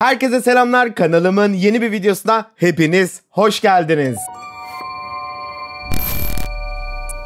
Herkese selamlar kanalımın yeni bir videosuna hepiniz hoş geldiniz.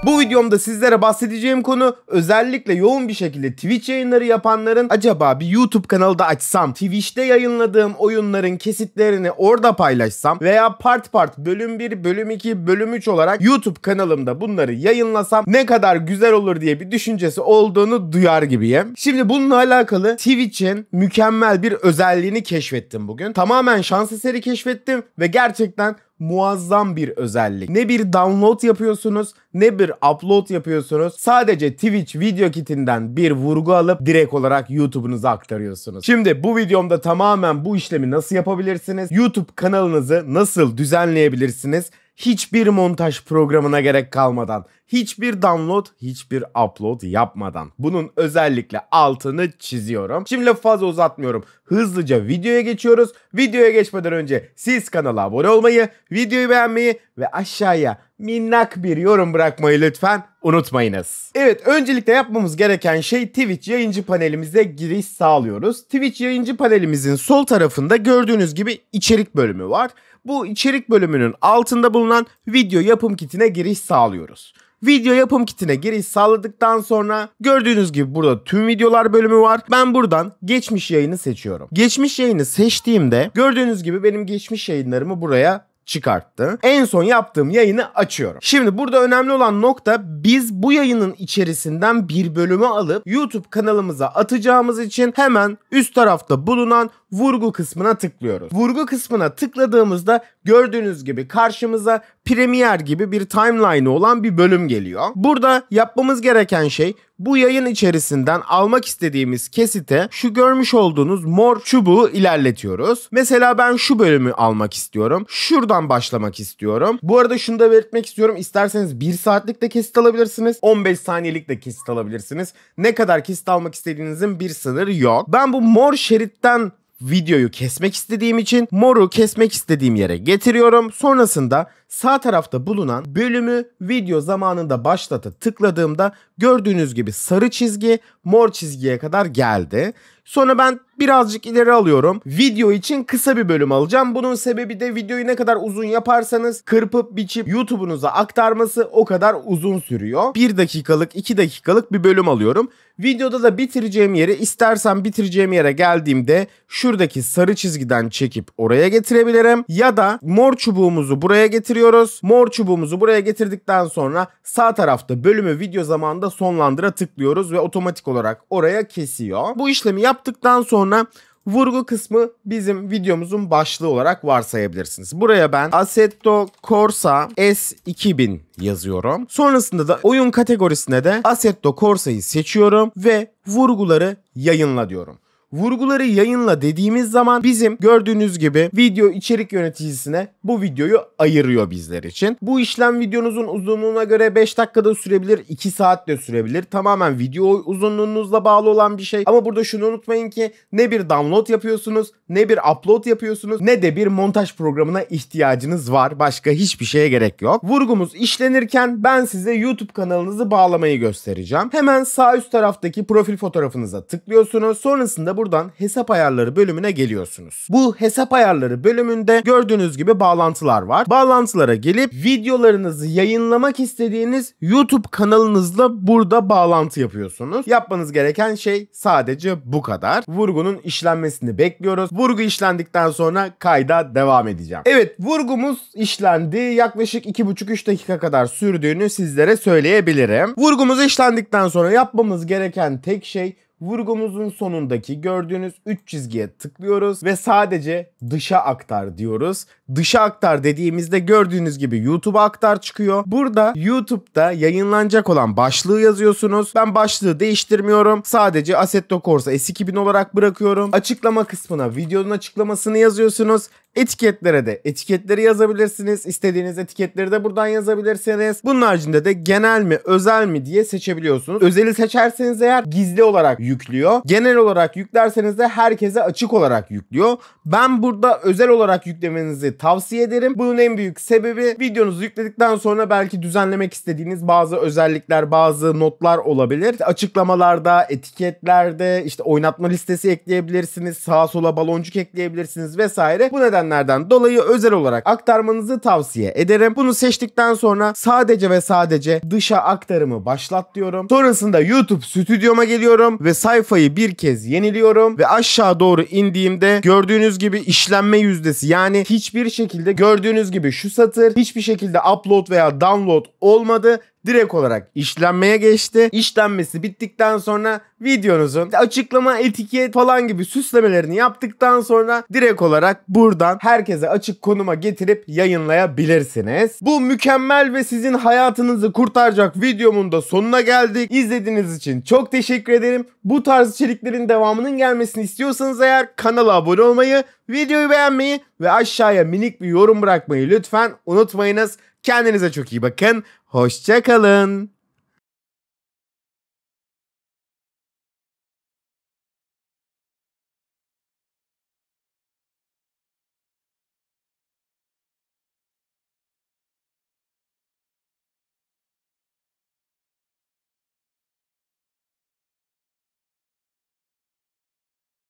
Bu videomda sizlere bahsedeceğim konu özellikle yoğun bir şekilde Twitch yayınları yapanların acaba bir YouTube kanalı da açsam, Twitch'te yayınladığım oyunların kesitlerini orada paylaşsam veya part part bölüm 1, bölüm 2, bölüm 3 olarak YouTube kanalımda bunları yayınlasam ne kadar güzel olur diye bir düşüncesi olduğunu duyar gibiyim. Şimdi bununla alakalı Twitch'in mükemmel bir özelliğini keşfettim bugün. Tamamen şans eseri keşfettim ve gerçekten muazzam bir özellik. Ne bir download yapıyorsunuz ne bir upload yapıyorsunuz. Sadece Twitch video kitinden bir vurgu alıp direkt olarak YouTube'unuza aktarıyorsunuz. Şimdi bu videomda tamamen bu işlemi nasıl yapabilirsiniz? YouTube kanalınızı nasıl düzenleyebilirsiniz? Hiçbir montaj programına gerek kalmadan hiçbir download, hiçbir upload yapmadan. Bunun özellikle altını çiziyorum. Şimdi lafı fazla uzatmıyorum. Hızlıca videoya geçiyoruz. Videoya geçmeden önce siz kanala abone olmayı, videoyu beğenmeyi ve aşağıya minnak bir yorum bırakmayı lütfen unutmayınız. Evet öncelikle yapmamız gereken şey Twitch yayıncı panelimize giriş sağlıyoruz. Twitch yayıncı panelimizin sol tarafında gördüğünüz gibi içerik bölümü var. Bu içerik bölümünün altında bulunan video yapım kitine giriş sağlıyoruz. Video yapım kitine giriş sağladıktan sonra gördüğünüz gibi burada tüm videolar bölümü var. Ben buradan geçmiş yayını seçiyorum. Geçmiş yayını seçtiğimde gördüğünüz gibi benim geçmiş yayınlarımı buraya çıkarttı. En son yaptığım yayını açıyorum. Şimdi burada önemli olan nokta biz bu yayının içerisinden bir bölümü alıp YouTube kanalımıza atacağımız için hemen üst tarafta bulunan vurgu kısmına tıklıyoruz. Vurgu kısmına tıkladığımızda gördüğünüz gibi karşımıza premier gibi bir timeline olan bir bölüm geliyor. Burada yapmamız gereken şey bu yayın içerisinden almak istediğimiz kesite şu görmüş olduğunuz mor çubuğu ilerletiyoruz. Mesela ben şu bölümü almak istiyorum. Şuradan başlamak istiyorum. Bu arada şunu da belirtmek istiyorum. İsterseniz 1 saatlik de kesit alabilirsiniz. 15 saniyelik de kesit alabilirsiniz. Ne kadar kesit almak istediğinizin bir sınırı yok. Ben bu mor şeritten videoyu kesmek istediğim için moru kesmek istediğim yere getiriyorum. Sonrasında Sağ tarafta bulunan bölümü video zamanında başlata tıkladığımda gördüğünüz gibi sarı çizgi mor çizgiye kadar geldi. Sonra ben birazcık ileri alıyorum. Video için kısa bir bölüm alacağım. Bunun sebebi de videoyu ne kadar uzun yaparsanız kırpıp biçip YouTube'unuza aktarması o kadar uzun sürüyor. 1 dakikalık 2 dakikalık bir bölüm alıyorum. Videoda da bitireceğim yeri istersen bitireceğim yere geldiğimde şuradaki sarı çizgiden çekip oraya getirebilirim. Ya da mor çubuğumuzu buraya getiriyorum getiriyoruz. Mor çubuğumuzu buraya getirdikten sonra sağ tarafta bölümü video zamanında sonlandıra tıklıyoruz ve otomatik olarak oraya kesiyor. Bu işlemi yaptıktan sonra Vurgu kısmı bizim videomuzun başlığı olarak varsayabilirsiniz. Buraya ben Assetto Corsa S2000 yazıyorum. Sonrasında da oyun kategorisine de Assetto Corsa'yı seçiyorum ve vurguları yayınla diyorum. Vurguları yayınla dediğimiz zaman bizim gördüğünüz gibi video içerik yöneticisine bu videoyu ayırıyor bizler için. Bu işlem videonuzun uzunluğuna göre 5 dakikada sürebilir, 2 saat de sürebilir. Tamamen video uzunluğunuzla bağlı olan bir şey. Ama burada şunu unutmayın ki ne bir download yapıyorsunuz, ne bir upload yapıyorsunuz, ne de bir montaj programına ihtiyacınız var. Başka hiçbir şeye gerek yok. Vurgumuz işlenirken ben size YouTube kanalınızı bağlamayı göstereceğim. Hemen sağ üst taraftaki profil fotoğrafınıza tıklıyorsunuz. Sonrasında bu buradan hesap ayarları bölümüne geliyorsunuz. Bu hesap ayarları bölümünde gördüğünüz gibi bağlantılar var. Bağlantılara gelip videolarınızı yayınlamak istediğiniz YouTube kanalınızla burada bağlantı yapıyorsunuz. Yapmanız gereken şey sadece bu kadar. Vurgunun işlenmesini bekliyoruz. Vurgu işlendikten sonra kayda devam edeceğim. Evet vurgumuz işlendi. Yaklaşık 2,5-3 dakika kadar sürdüğünü sizlere söyleyebilirim. Vurgumuz işlendikten sonra yapmamız gereken tek şey Vurgumuzun sonundaki gördüğünüz 3 çizgiye tıklıyoruz ve sadece dışa aktar diyoruz. Dışa aktar dediğimizde gördüğünüz gibi YouTube'a aktar çıkıyor. Burada YouTube'da yayınlanacak olan başlığı yazıyorsunuz. Ben başlığı değiştirmiyorum. Sadece Assetto Corsa S2000 olarak bırakıyorum. Açıklama kısmına videonun açıklamasını yazıyorsunuz etiketlere de etiketleri yazabilirsiniz. İstediğiniz etiketleri de buradan yazabilirsiniz. Bunun haricinde de genel mi özel mi diye seçebiliyorsunuz. Özeli seçerseniz eğer gizli olarak yüklüyor. Genel olarak yüklerseniz de herkese açık olarak yüklüyor. Ben burada özel olarak yüklemenizi tavsiye ederim. Bunun en büyük sebebi videonuzu yükledikten sonra belki düzenlemek istediğiniz bazı özellikler, bazı notlar olabilir. İşte açıklamalarda, etiketlerde, işte oynatma listesi ekleyebilirsiniz. Sağa sola baloncuk ekleyebilirsiniz vesaire. Bu nedenle nedenlerden dolayı özel olarak aktarmanızı tavsiye ederim. Bunu seçtikten sonra sadece ve sadece dışa aktarımı başlat diyorum. Sonrasında YouTube stüdyoma geliyorum ve sayfayı bir kez yeniliyorum ve aşağı doğru indiğimde gördüğünüz gibi işlenme yüzdesi yani hiçbir şekilde gördüğünüz gibi şu satır hiçbir şekilde upload veya download olmadı direkt olarak işlenmeye geçti. İşlenmesi bittikten sonra videonuzun açıklama, etiket falan gibi süslemelerini yaptıktan sonra direkt olarak buradan herkese açık konuma getirip yayınlayabilirsiniz. Bu mükemmel ve sizin hayatınızı kurtaracak videomun da sonuna geldik. İzlediğiniz için çok teşekkür ederim. Bu tarz içeriklerin devamının gelmesini istiyorsanız eğer kanala abone olmayı, videoyu beğenmeyi ve aşağıya minik bir yorum bırakmayı lütfen unutmayınız. Kendinize çok iyi bakın. Hoşça kalın.